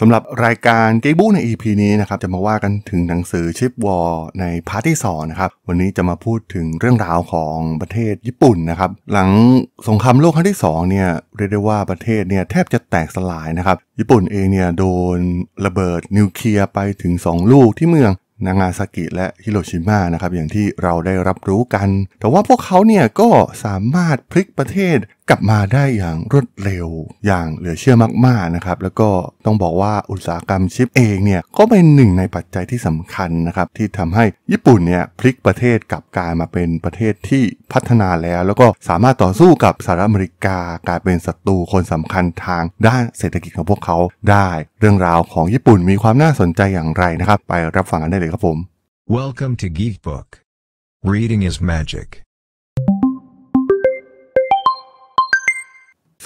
สำหรับรายการเกบู้ใน EP นี้นะครับจะมาว่ากันถึงหนังสือชิปวอลในพาร์ทที่สองนะครับวันนี้จะมาพูดถึงเรื่องราวของประเทศญี่ปุ่นนะครับหลังสงครามโลกครั้งที่สองเนี่ยเรียกได้ว่าประเทศเนี่ยแทบจะแตกสลายนะครับ ญี่ปุ่นเองเนี่ยโดนระเบิดนิวเคลียร์ไปถึง 2 ลูกที่เมือง นางาซากิและฮิโรชิมานะครับอย่างที่เราได้รับรู้กัน แต่ว่าพวกเขาเนี่ยก็สามารถพลิกประเทศกลับมาได้อย่างรวดเร็วอย่างเหลือเชื่อมากๆนะครับ แล้วก็ต้องบอกว่าอุตสาหกรรมชิปเองเนี่ยก็เป็นหนึ่งในปัจจัยที่สำคัญนะครับที่ทำให้ญี่ปุ่นเนี่ย พลิกประเทศกลับกลายมาเป็นประเทศที่พัฒนาแล้ว แล้วก็สามารถต่อสู้กับสหรัฐอเมริกากลายเป็นศัตรูคนสำคัญทางด้านเศรษฐกิจของพวกเขาได้ เรื่องราวของญี่ปุ่นมีความน่าสนใจอย่างไรนะครับ ไปรับฟังกันได้เลยครับผม Welcome to Geek Book Reading is magic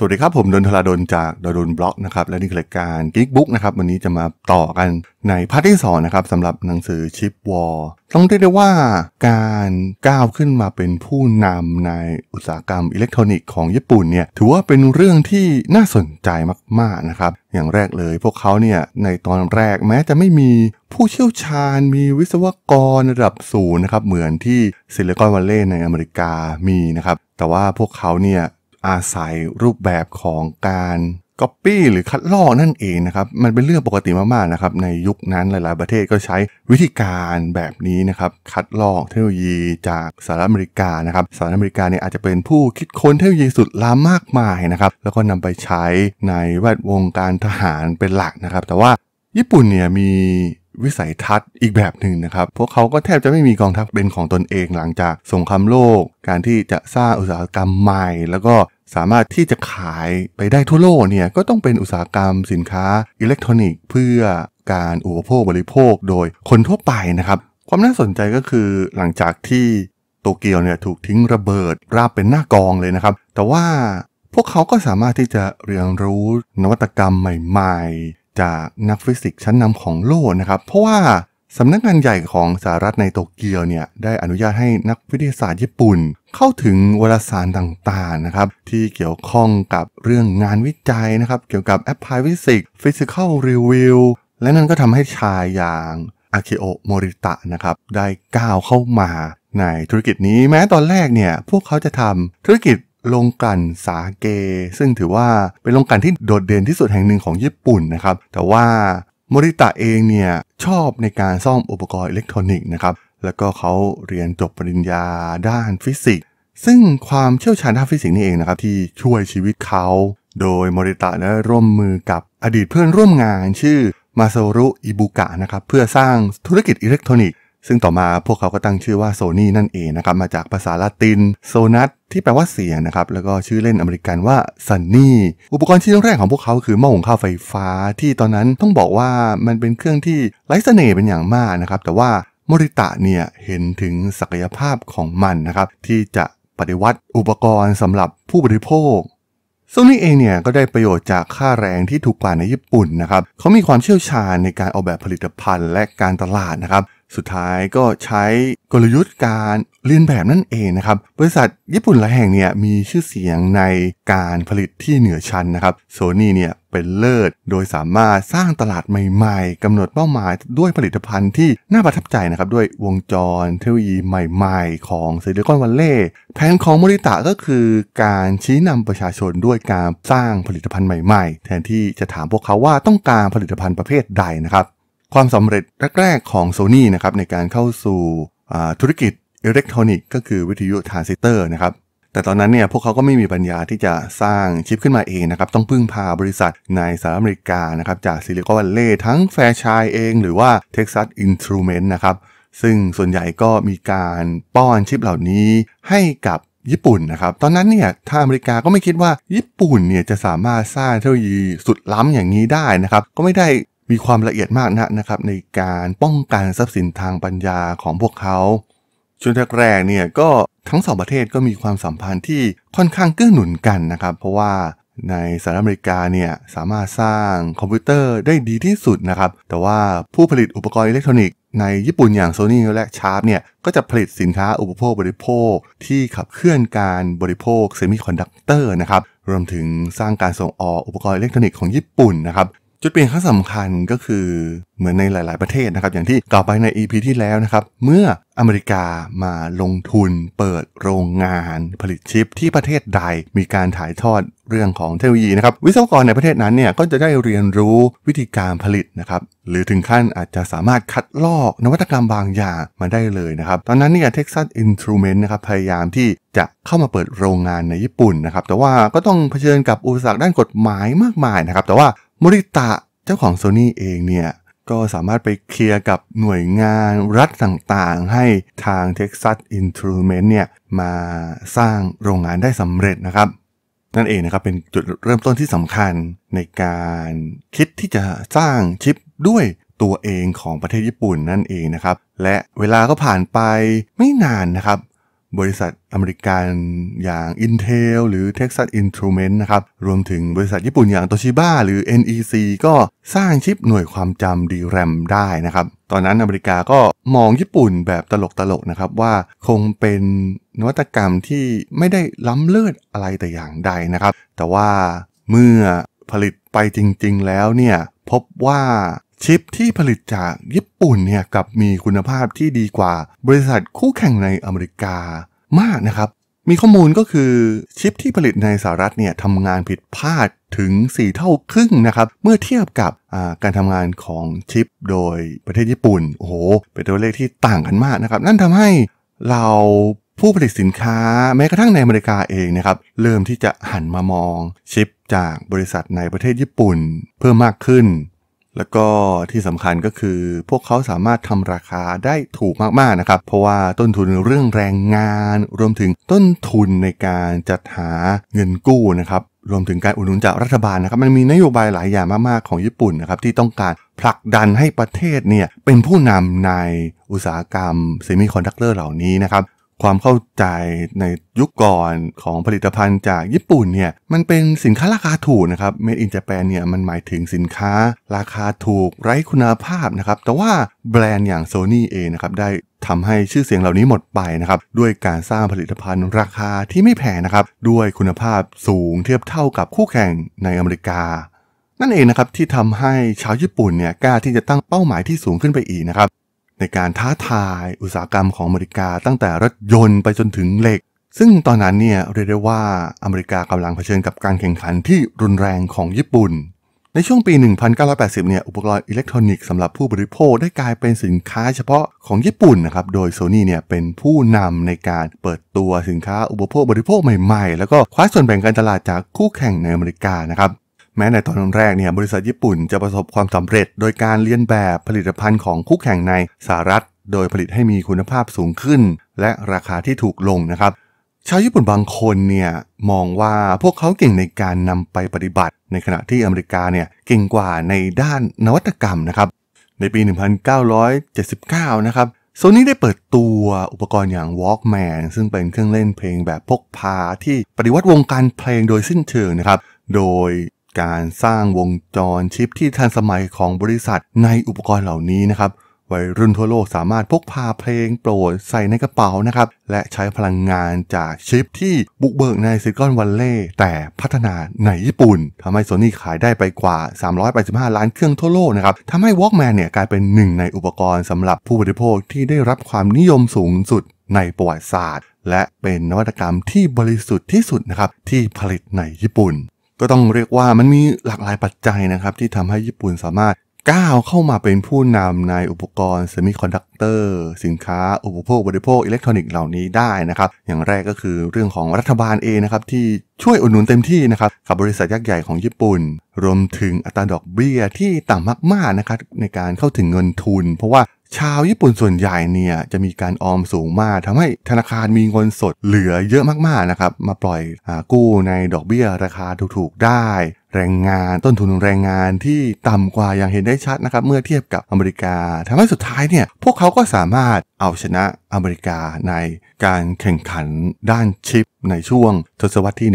สวัสดีครับ ผมดนทลาดนจากดนบล็อกนะครับและนี่คือรายการกิกบุ๊กนะครับวันนี้จะมาต่อกันในพาร์ทที่สองนะครับสำหรับหนังสือชิปวอลต้องเรียกได้ว่าการก้าวขึ้นมาเป็นผู้นำในอุตสาหกรรมอิเล็กทรอนิกส์ของญี่ปุ่นเนี่ยถือว่าเป็นเรื่องที่น่าสนใจมากๆนะครับอย่างแรกเลย พวกเขาเนี่ยในตอนแรกแม้จะไม่มีผู้เชี่ยวชาญมีวิศวกรระดับสูงนะครับเหมือนที่ซิลิคอนวัลเลย์ในอเมริกามีนะครับแต่ว่าพวกเขาเนี่ยอาศัยรูปแบบของการก๊อปปี้หรือคัดลอกนั่นเองนะครับมันเป็นเรื่องปกติมากๆนะครับ ในยุคนั้นหลายๆประเทศก็ใช้วิธีการแบบนี้นะครับ คัดลอกเทคโนโลยีจากสหรัฐอเมริกานะครับสหรัฐอเมริกาเนี่ยอาจจะเป็นผู้คิดค้นเทคโนโลยีสุดล้ำมากมายนะครับ แล้วก็นำไปใช้ในแวดวงการทหารเป็นหลักนะครับ แต่ว่าญี่ปุ่นเนี่ยมีวิสัยทัศน์อีกแบบหนึ่งนะครับ พวกเขาก็แทบจะไม่มีกองทัพเป็นของตนเอง หลังจากสงครามโลก การที่จะสร้างอุตสาหกรรมใหม่ แล้วก็สามารถที่จะขายไปได้ทั่วโลกเนี่ยก็ต้องเป็นอุตสาหกรรมสินค้าอิเล็กทรอนิกส์ เพื่อการอุปโภคบริโภคโดยคนทั่วไปนะครับ ความน่าสนใจก็คือหลังจากที่โตเกียวเนี่ยถูกทิ้งระเบิดราบเป็นหน้ากองเลยนะครับ แต่ว่าพวกเขาก็สามารถที่จะเรียนรู้นวัตกรรมใหม่ ๆจากนักฟิสิกส์ชั้นนำของโลกนะครับ เพราะว่าสำนักงานใหญ่ของสหรัฐในโตเกียวเนี่ย ได้อนุญาตให้นักวิทยาศาสตร์ญี่ปุ่นเข้าถึงวารสารต่างๆ นะครับ ที่เกี่ยวข้องกับเรื่องงานวิจัยนะครับเกี่ยวกับแอปพลายฟิสิกส์ฟิสิกอลรีวิวและนั่นก็ทำให้ชายอย่างอาเคโอมมริตะนะครับได้ก้าวเข้ามา ในธุรกิจนี้แม้ตอนแรกเนี่ยพวกเขาจะทำธุรกิจลงกัน สาเก ซึ่งถือว่า เป็นโรงกันที่โดดเด่นที่สุดแห่งหนึ่งของญี่ปุ่นนะครับ แต่ว่าโมริตะเองเนี่ย ชอบในการซ่อมอุปกรณ์อิเล็กทรอนิกส์นะครับ แล้วก็เขาเรียนจบปริญญาด้านฟิสิกส์ซึ่งความเชี่ยวชาญด้านฟิสิกส์นี่เองนะครับ ที่ช่วยชีวิตเขา โดยโมริตะได้ร่วมมือกับอดีตเพื่อนร่วมงานชื่อมาโซรุอิบุกะนะครับเพื่อสร้างธุรกิจอิเล็กทรอนิกสซึ่งต่อมาพวกเขาก็ตั้งชื่อว่าโซนี่นั่นเองนะครับมาจากภาษาลาติน โซนัสที่แปลว่าเสียงนะครับแล้วก็ชื่อเล่นอเมริกันว่าซันนี่อุปกรณ์ชิ้นแรกของพวกเขาคือหม้อหุงข้าวไฟฟ้าที่ตอนนั้นต้องบอกว่ามันเป็นเครื่องที่ไร้เสน่ห์เป็นอย่างมากนะครับ แต่ว่ามริตะเนี่ยเห็นถึงศักยภาพของมันนะครับที่จะปฏิวัติอุปกรณ์สำหรับผู้บริโภคโซนี่เองเนี่ยก็ได้ประโยชน์จากค่าแรงที่ถูกกว่าในญี่ปุ่นนะครับเขามีความเชี่ยวชาญในการออกแบบผลิตภัณฑ์และการตลาดนะครับสุดท้ายก็ใช้กลยุทธ์การเรียนแบบนั่นเองนะครับ บริษัทญี่ปุ่นหลายแห่งเนี่ยมีชื่อเสียงในการผลิตที่เหนือชั้นนะครับโซนี่เนี่ยเป็นเลิศโดยสามารถสร้างตลาดใหม่ๆกำหนดเป้าหมายด้วยผลิตภัณฑ์ที่น่าประทับใจนะครับด้วยวงจรเทคโนโลยีใหม่ๆของซิลิคอนวัลเลย์แผนของมริตะก็คือการชี้นำประชาชนด้วยการสร้างผลิตภัณฑ์ใหม่ๆ แทนที่จะถามพวกเขาว่าต้องการผลิตภัณฑ์ประเภทใดนะครับความสำเร็จแรกๆของโซนี่นะครับในการเข้าสู่ธุรกิจอิเล็กทรอนิกส์ ก็คือวิทยุทรานซิสเตอร์นะครับแต่ตอนนั้นเนี่ยพวกเขาก็ไม่มีปัญญาที่จะสร้างชิปขึ้นมาเองนะครับต้องพึ่งพาบริษัทในสหรัฐอเมริกานะครับจากซิลิคอนวัลเลย์ทั้งแฟชายเองหรือว่า Texas i n s t r u m ูเมนะครับซึ่งส่วนใหญ่ก็มีการป้อนชิปเหล่านี้ให้กับญี่ปุ่นนะครับตอนนั้นเนี่ยทางอเมริกาก็ไม่คิดว่าญี่ปุ่นเนี่ยจะสามารถสร้างเทคโนโลยีสุดล้ำอย่างนี้ได้นะครับก็ไม่ได้มีความละเอียดมากนะครับ ในการป้องกันทรัพย์สินทางปัญญาของพวกเขาช่วงแรกๆเนี่ยก็ทั้งสองประเทศก็มีความสัมพันธ์ที่ค่อนข้างเกื้อหนุนกันนะครับ เพราะว่าในสหรัฐอเมริกาเนี่ยสามารถสร้างคอมพิวเตอร์ได้ดีที่สุดนะครับ แต่ว่าผู้ผลิตอุปกรณ์อิเล็กทรอนิกส์ในญี่ปุ่นอย่างโซนี่และชาร์ปเนี่ยก็จะผลิตสินค้าอุปโภคบริโภค ที่ขับเคลื่อนการบริโภคเซมิคอนดักเตอร์นะครับรวมถึงสร้างการส่งออกอุปกรณ์อิเล็กทรอนิกส์ของญี่ปุ่นนะครับจุดเปลี่ยนครั้งสำคัญก็คือเหมือนในหลาย ๆ ประเทศนะครับอย่างที่กล่าวไปใน EP ที่แล้วนะครับเมื่ออเมริกามาลงทุนเปิดโรงงานผลิตชิปที่ประเทศใดมีการถ่ายทอดเรื่องของเทคโนโลยีนะครับวิศวกรในประเทศนั้นเนี่ยก็จะได้เรียนรู้วิธีการผลิตนะครับหรือถึงขั้นอาจจะสามารถคัดลอกนวัตกรรมบางอย่างมาได้เลยนะครับตอนนั้นเนี่ยเท็กซัสอินทรูเมนต์นะครับพยายามที่จะเข้ามาเปิดโรงงานในญี่ปุ่นนะครับแต่ว่าก็ต้องเผชิญกับอุปสรรคด้านกฎหมายมากมายนะครับแต่ว่ามริตะเจ้าของโซนี่เองเนี่ยก็สามารถไปเคลียร์กับหน่วยงานรัฐต่างๆ ให้ทาง Texas Instrument เนี่ยมาสร้างโรงงานได้สำเร็จนะครับ นั่นเองนะครับเป็นจุดเริ่มต้นที่สำคัญในการคิดที่จะสร้างชิปด้วยตัวเองของประเทศญี่ปุ่นนั่นเองนะครับและเวลาก็ผ่านไปไม่นานนะครับบริษัทอเมริกันอย่าง Intel หรือ Texas Instruments นะครับ รวมถึงบริษัทญี่ปุ่นอย่าง Toshiba หรือ NEC ก็สร้างชิปหน่วยความจำดีแรมได้นะครับ ตอนนั้นอเมริกาก็มองญี่ปุ่นแบบตลกๆนะครับว่าคงเป็นนวัตกรรมที่ไม่ได้ล้ำเลิศอะไรแต่อย่างใดนะครับ แต่ว่าเมื่อผลิตไปจริงๆแล้วเนี่ยพบว่าชิปที่ผลิตจากญี่ปุ่นเนี่ยกับมีคุณภาพที่ดีกว่าบริษัทคู่แข่งในอเมริกามากนะครับมีข้อมูลก็คือชิปที่ผลิตในสหรัฐเนี่ยทำงานผิดพลาดถึง 4 เท่าครึ่งนะครับเมื่อเทียบกับการทำงานของชิปโดยประเทศญี่ปุ่นโอ้โหเป็นตัวเลขที่ต่างกันมากนะครับนั่นทำให้เราผู้ผลิตสินค้าแม้กระทั่งในอเมริกาเองนะครับเริ่มที่จะหันมามองชิปจากบริษัทในประเทศญี่ปุ่นเพิ่มมากขึ้นแล้วก็ที่สำคัญก็คือพวกเขาสามารถทำราคาได้ถูกมากๆนะครับ เพราะว่าต้นทุนเรื่องแรงงาน รวมถึงต้นทุนในการจัดหาเงินกู้นะครับ รวมถึงการอุดหนุนจากรัฐบาลนะครับ มันมีนโยบายหลายอย่างมากๆของญี่ปุ่นนะครับ ที่ต้องการผลักดันให้ประเทศเนี่ย เป็นผู้นำในอุตสาหกรรมเซมิคอนดักเตอร์เหล่านี้นะครับความเข้าใจในยุคก่อนของผลิตภัณฑ์จากญี่ปุ่นเนี่ยมันเป็นสินค้าราคาถูกนะครับ Made in Japan เนี่ยมันหมายถึงสินค้าราคาถูกไร้คุณภาพนะครับ แต่ว่าแบรนด์อย่าง Sony เองนะครับได้ทำให้ชื่อเสียงเหล่านี้หมดไปนะครับ ด้วยการสร้างผลิตภัณฑ์ราคาที่ไม่แพงนะครับ ด้วยคุณภาพสูงเทียบเท่ากับคู่แข่งในอเมริกา นั่นเองนะครับที่ทำให้ชาวญี่ปุ่นเนี่ยกล้าที่จะตั้งเป้าหมายที่สูงขึ้นไปอีกนะครับในการท้าทายอุตสาหกรรมของอเมริกาตั้งแต่รถยนต์ไปจนถึงเหล็ก ซึ่งตอนนั้นเนี่ยเรียกได้ว่าอเมริกากำลังเผชิญกับการแข่งขันที่รุนแรงของญี่ปุ่น ในช่วงปี 1980 เนี่ยอุปกรณ์อิเล็กทรอนิกส์สำหรับผู้บริโภคได้กลายเป็นสินค้าเฉพาะของญี่ปุ่นนะครับ โดยโซนี่เนี่ยเป็นผู้นำในการเปิดตัวสินค้าอุปโภคบริโภคใหม่ๆ แล้วก็คว้าส่วนแบ่งการตลาดจากคู่แข่งในอเมริกานะครับแม้ในตอนแรกเนี่ยบริษัทญี่ปุ่นจะประสบความสำเร็จโดยการเลียนแบบผลิตภัณฑ์ของคู่แข่งในสหรัฐ โดยผลิตให้มีคุณภาพสูงขึ้นและราคาที่ถูกลงนะครับชาวญี่ปุ่นบางคนเนี่ยมองว่าพวกเขาเก่งในการนำไปปฏิบัติในขณะที่อเมริกาเนี่ยเก่งกว่าในด้านนวัตกรรมนะครับในปี 1979นะครับโซนี่ได้เปิดตัวอุปกรณ์อย่าง Walkman ซึ่งเป็นเครื่องเล่นเพลงแบบพกพาที่ปฏิวัติวงการเพลงโดยสิ้นเชิงนะครับโดยการสร้างวงจรชิปที่ทันสมัยของบริษัทในอุปกรณ์เหล่านี้นะครับวัยรุ่นทั่วโลกสามารถพกพาเพลงโปรดใส่ในกระเป๋านะครับ และใช้พลังงานจากชิปที่บุกเบิกในซิลิคอนวัลเลย์แต่พัฒนาในญี่ปุ่นทำให้โซนี่ขายได้ไปกว่า 385 ล้านเครื่องทั่วโลกนะครับ ทำให้ Walkman เนี่ยกลายเป็นหนึ่งในอุปกรณ์สำหรับผู้บริโภคที่ได้รับความนิยมสูงสุดในประวัติศาสตร์และเป็นนวัตกรรมที่บริสุทธิ์ที่สุดนะครับที่ผลิตในญี่ปุ่นก็ต้องเรียกว่ามันมีหลากหลายปัจจัยนะครับ ที่ทำให้ญี่ปุ่นสามารถ ก้าวเข้ามาเป็นผู้นำในอุปกรณ์เซมิคอนดักเตอร์ สินค้าอุปโภคบริโภคอิเล็กทรอนิกส์เหล่านี้ได้นะครับ อย่างแรกก็คือเรื่องของรัฐบาลเองนะครับ ที่ช่วยอุดหนุนเต็มที่นะครับ กับบริษัทยักษ์ใหญ่ของญี่ปุ่น รวมถึงอัตราดอกเบี้ยที่ต่ำมากๆนะครับในการเข้าถึงเงินทุน เพราะว่าชาวญี่ปุ่นส่วนใหญ่เนี่ยจะมีการออมสูงมากทำให้ธนาคารมีเงินสดเหลือเยอะมากๆนะครับมาปล่อยอกู้ในดอกเบี้ยราคาถูกๆได้ แรงงานต้นทุนแรงงานที่ต่ำกว่าอย่างเห็นได้ชัดนะครับ เมื่อเทียบกับอเมริกาทำให้สุดท้ายเนี่ยพวกเขาก็สามารถเอาชนะอเมริกาในการแข่งขันด้านชิปในช่วงทศวรรษที่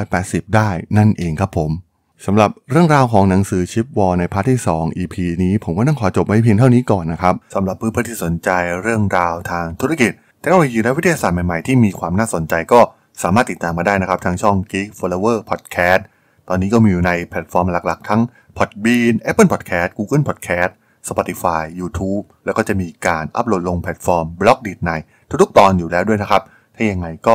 1980 ได้นั่นเองครับผมสำหรับเรื่องราวของหนังสือชิปวอลในพาร์ทที่ 2 EP นี้ผมก็ต้องขอจบไว้เพียงเท่านี้ก่อนนะครับ สำหรับเพื่อนๆที่สนใจเรื่องราวทางธุรกิจเทคโนโลยีและวิทยาศาสตร์ใหม่ๆที่มีความน่าสนใจก็สามารถติดตามมาได้นะครับทางช่อง Geek Flower Podcast ตอนนี้ก็มีอยู่ในแพลตฟอร์มหลัก ๆ ทั้ง Podbean Apple Podcast Google Podcast Spotify YouTube แล้วก็จะมีการอัปโหลดลงแพลตฟอร์มบล็อกดีดในทุกๆตอนอยู่แล้วด้วยนะครับถ้ายังไงก็